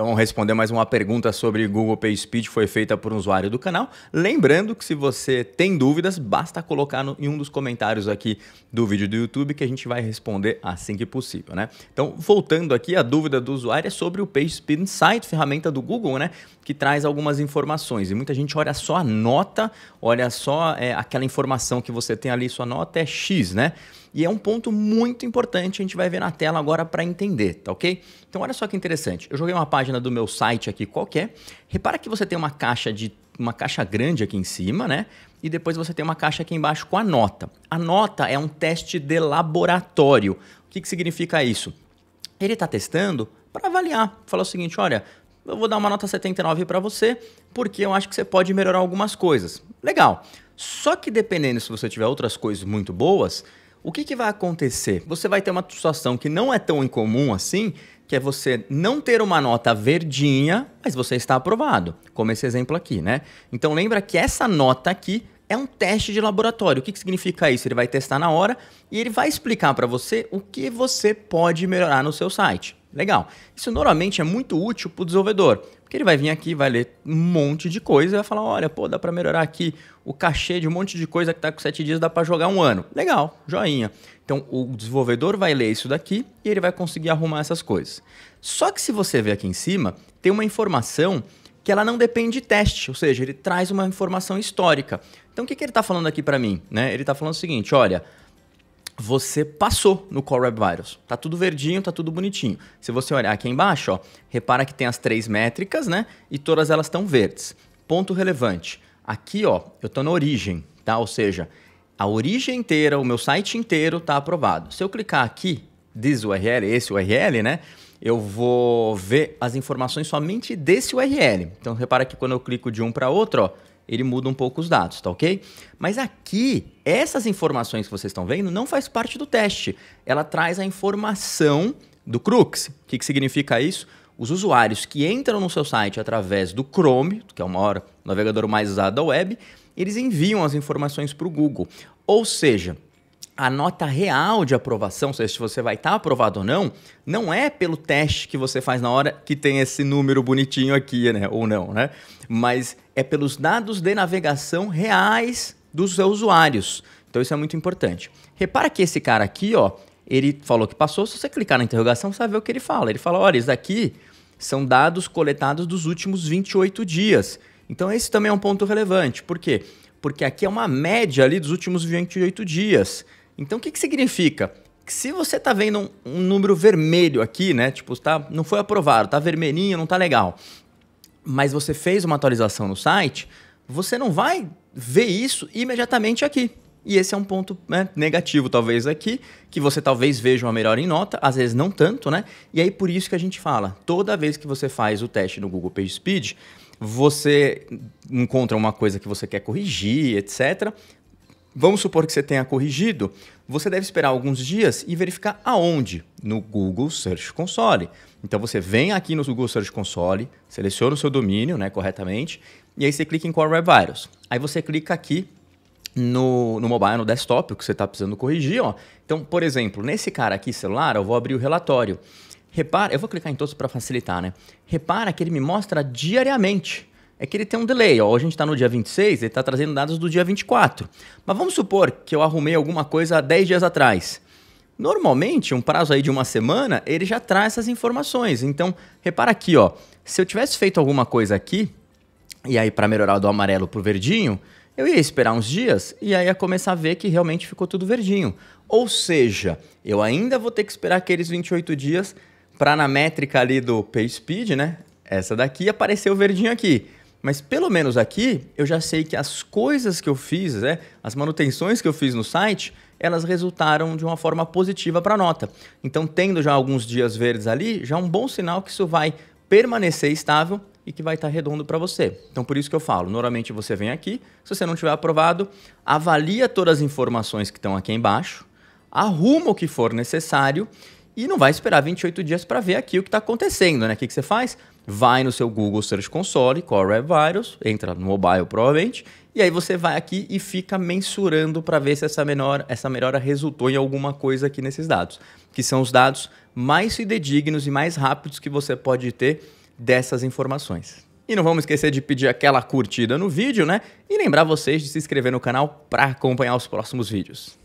Então vamos responder mais uma pergunta sobre Google Pay Speed, foi feita por um usuário do canal. Lembrando que se você tem dúvidas, basta colocar no, em um dos comentários aqui do vídeo do YouTube que a gente vai responder assim que possível, né? Então, voltando aqui, a dúvida do usuário é sobre o Pay Speed Insight, ferramenta do Google, né? Que traz algumas informações. E muita gente olha só a nota, olha só é, aquela informação que você tem ali, sua nota é X, né? E é um ponto muito importante, a gente vai ver na tela agora para entender, tá ok? Então olha só que interessante. Eu joguei uma página do meu site aqui qualquer. Repara que você tem uma caixa de uma caixa grande aqui em cima, né? E depois você tem uma caixa aqui embaixo com a nota. A nota é um teste de laboratório. O que, que significa isso? Ele está testando para avaliar. Falar o seguinte: olha, eu vou dar uma nota 79 para você, porque eu acho que você pode melhorar algumas coisas. Legal. Só que dependendo se você tiver outras coisas muito boas, o que, que vai acontecer? Você vai ter uma situação que não é tão incomum assim, que é você não ter uma nota verdinha, mas você está aprovado, como esse exemplo aqui, né? Então lembra que essa nota aqui é um teste de laboratório. O que, que significa isso? Ele vai testar na hora e ele vai explicar para você o que você pode melhorar no seu site. Legal. Isso normalmente é muito útil para o desenvolvedor, porque ele vai vir aqui, vai ler um monte de coisa e vai falar: olha, pô, dá para melhorar aqui o cachê de um monte de coisa que está com 7 dias, dá para jogar um ano. Legal, joinha. Então o desenvolvedor vai ler isso daqui e ele vai conseguir arrumar essas coisas. Só que se você ver aqui em cima, tem uma informação que ela não depende de teste, ou seja, ele traz uma informação histórica. Então o que, que ele está falando aqui para mim? Né? Ele está falando o seguinte: olha, você passou no Core Web Vitals. Tá tudo verdinho, tá tudo bonitinho. Se você olhar aqui embaixo, ó, repara que tem as três métricas, né? E todas elas estão verdes. Ponto relevante. Aqui, ó, eu tô na origem, tá? Ou seja, a origem inteira, o meu site inteiro tá aprovado. Se eu clicar aqui, desse URL, esse URL, né? Eu vou ver as informações somente desse URL. Então repara que quando eu clico de um para outro, ó, ele muda um pouco os dados, tá ok? Mas aqui, essas informações que vocês estão vendo não faz parte do teste. Ela traz a informação do Crux. O que, que significa isso? Os usuários que entram no seu site através do Chrome, que é o maior navegador mais usado da web, eles enviam as informações para o Google. Ou seja, a nota real de aprovação, ou seja, se você vai estar tá aprovado ou não, não é pelo teste que você faz na hora que tem esse número bonitinho aqui, né? Ou não, né? Mas é pelos dados de navegação reais dos seus usuários. Então isso é muito importante. Repara que esse cara aqui, ó, ele falou que passou. Se você clicar na interrogação, você vai ver o que ele fala. Ele fala: olha, isso aqui são dados coletados dos últimos 28 dias. Então esse também é um ponto relevante. Por quê? Porque aqui é uma média ali dos últimos 28 dias. Então, o que, que significa? Que se você está vendo um, um, número vermelho aqui, né? Tipo, tá, não foi aprovado, tá vermelhinho, não tá legal. Mas você fez uma atualização no site, você não vai ver isso imediatamente aqui. E esse é um ponto né, negativo, talvez, aqui, que você talvez veja uma melhora em nota, às vezes não tanto, né? E aí por isso que a gente fala: toda vez que você faz o teste no Google PageSpeed, você encontra uma coisa que você quer corrigir, etc. Vamos supor que você tenha corrigido, você deve esperar alguns dias e verificar aonde? No Google Search Console. Então você vem aqui no Google Search Console, seleciona o seu domínio né, corretamente, e aí você clica em Core Web Virus. Aí você clica aqui no, no mobile, no desktop, o que você está precisando corrigir. Ó. Então, por exemplo, nesse cara aqui, celular, eu vou abrir o relatório. Repara, eu vou clicar em todos para facilitar, né? Repara que ele me mostra diariamente é que ele tem um delay. Ó, a gente está no dia 26, ele está trazendo dados do dia 24. Mas vamos supor que eu arrumei alguma coisa 10 dias atrás. Normalmente, um prazo aí de uma semana, ele já traz essas informações. Então, repara aqui, ó. Se eu tivesse feito alguma coisa aqui, e aí para melhorar do amarelo para o verdinho, eu ia esperar uns dias e aí ia começar a ver que realmente ficou tudo verdinho. Ou seja, eu ainda vou ter que esperar aqueles 28 dias para na métrica ali do speed, né? Essa daqui aparecer o verdinho aqui. Mas pelo menos aqui eu já sei que as coisas que eu fiz, né, as manutenções que eu fiz no site, elas resultaram de uma forma positiva para a nota. Então, tendo já alguns dias verdes ali, já é um bom sinal que isso vai permanecer estável e que vai estar tá redondo para você. Então, por isso que eu falo, normalmente você vem aqui, se você não tiver aprovado, avalia todas as informações que estão aqui embaixo, arruma o que for necessário e não vai esperar 28 dias para ver aqui o que está acontecendo, né? O que, que você faz? vai no seu Google Search Console, Core Virus, entra no mobile provavelmente, e aí você vai aqui e fica mensurando para ver se essa, menor, essa melhora resultou em alguma coisa aqui nesses dados, que são os dados mais fidedignos e mais rápidos que você pode ter dessas informações. E não vamos esquecer de pedir aquela curtida no vídeo, né? E lembrar vocês de se inscrever no canal para acompanhar os próximos vídeos.